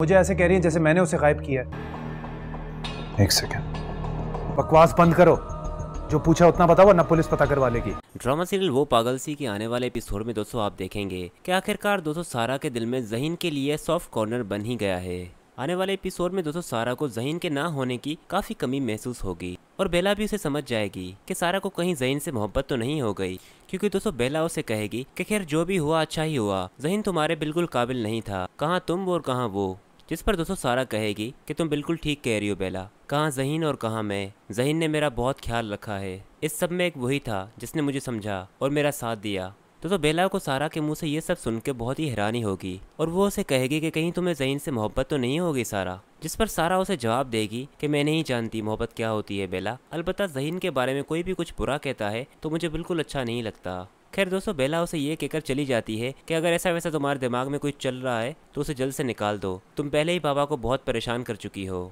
मुझे ऐसे कह रही है जैसे मैंने उसे गायब किया है एक सेकेंड बकवास बंद करो जो पूछा उतना बताओ ना पुलिस पता करवा लेगी ड्रामा सीरियल वो पागल सी के आने वाले एपिसोड में दोस्तों आप देखेंगे कि आखिरकार दोस्तों सारा के दिल में जहीन के लिए सॉफ्ट कॉर्नर बन ही गया है आने वाले एपिसोड में दोस्तों सारा को जहीन के ना होने की काफी कमी महसूस होगी और बेला भी उसे समझ जाएगी कि सारा को कहीं जहीन से मोहब्बत तो नहीं हो गई क्योंकि दोस्तों बेला उसे कहेगी कि खैर जो भी हुआ अच्छा ही हुआ जहीन तुम्हारे बिल्कुल काबिल नहीं था कहाँ तुम और कहाँ वो जिस पर दोस्तों सारा कहेगी कि तुम बिल्कुल ठीक कह रही हो बेला कहाँ जहीन और कहाँ मैं जहीन ने मेरा बहुत ख्याल रखा है इस सब में एक वही था जिसने मुझे समझा और मेरा साथ दिया दोस्तों बेला को सारा के मुंह से ये सब सुन के बहुत ही हैरानी होगी और वो उसे कहेगी कि कहीं तुम्हें जहीन से मोहब्बत तो नहीं होगी सारा जिस पर सारा उसे जवाब देगी कि मैं नहीं जानती मोहब्बत क्या होती है बेला अलबत्त जहीन के बारे में कोई भी कुछ बुरा कहता है तो मुझे बिल्कुल अच्छा नहीं लगता खैर दोस्तों बेला उसे ये कहकर चली जाती है कि अगर ऐसा वैसा तुम्हारे दिमाग में कोई चल रहा है तो उसे जल्द से निकाल दो तुम पहले ही बाबा को बहुत परेशान कर चुकी हो